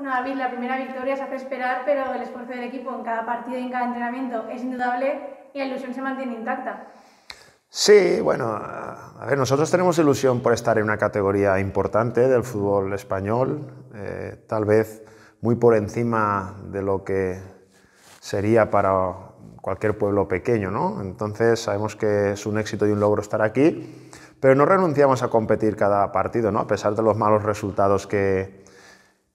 Bueno, David, la primera victoria se hace esperar, pero el esfuerzo del equipo en cada partido y en cada entrenamiento es indudable y la ilusión se mantiene intacta. Sí, bueno, a ver, nosotros tenemos ilusión por estar en una categoría importante del fútbol español, eh, tal vez muy por encima de lo que sería para cualquier pueblo pequeño, ¿no? Entonces sabemos que es un éxito y un logro estar aquí, pero no renunciamos a competir cada partido, ¿no? A pesar de los malos resultados que,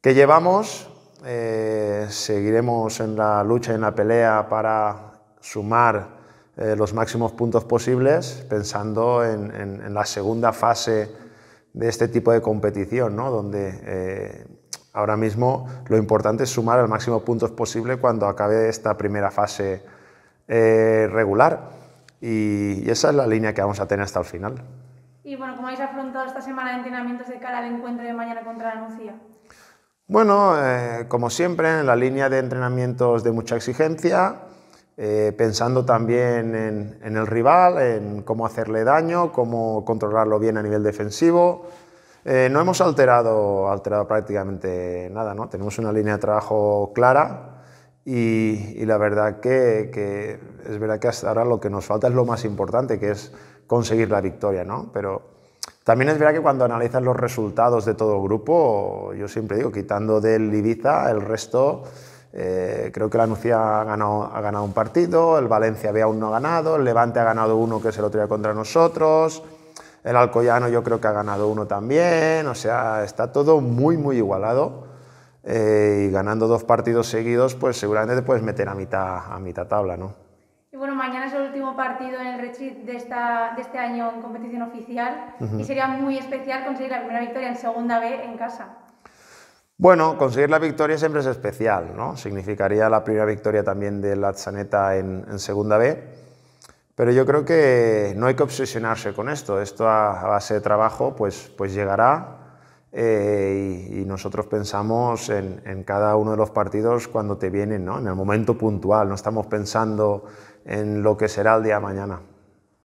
que llevamos. Eh, seguiremos en la lucha, en la pelea para sumar eh, los máximos puntos posibles, pensando en, la segunda fase de este tipo de competición, ¿no? donde eh, ahora mismo lo importante es sumar el máximo puntos posible cuando acabe esta primera fase regular. Y, esa es la línea que vamos a tener hasta el final. Y bueno, ¿cómo habéis afrontado esta semana de entrenamientos de cara al encuentro de mañana contra la Anuncia? Bueno, eh, como siempre, en la línea de entrenamientos de mucha exigencia, eh, pensando también en, el rival, en cómo hacerle daño, cómo controlarlo bien a nivel defensivo. Eh, no hemos alterado, alterado prácticamente nada, ¿no? Tenemos una línea de trabajo clara y, la verdad que, es verdad que hasta ahora lo que nos falta es lo más importante, que es conseguir la victoria, ¿no? Pero también es verdad que cuando analizas los resultados de todo grupo, yo siempre digo, quitando del Ibiza, el resto, eh, creo que la Nucía ha ganado, un partido, el Valencia había aún no ganado, el Levante ha ganado uno que se lo día contra nosotros, el Alcoyano yo creo que ha ganado uno también, o sea, está todo muy, muy igualado. Eh, y ganando dos partidos seguidos, pues seguramente te puedes meter a mitad, a mitad tabla, ¿no? último partido en el retreat de, de este año en competición oficial y sería muy especial conseguir la primera victoria en segunda B en casa. Bueno, conseguir la victoria siempre es especial, ¿no? Significaría la primera victoria también de la zaneta en, en segunda B. Pero yo creo que no hay que obsesionarse con esto. Esto a, base de trabajo pues, pues llegará eh, y, nosotros pensamos en, cada uno de los partidos cuando te vienen, ¿no? en el momento puntual, no estamos pensando en lo que será el día de mañana.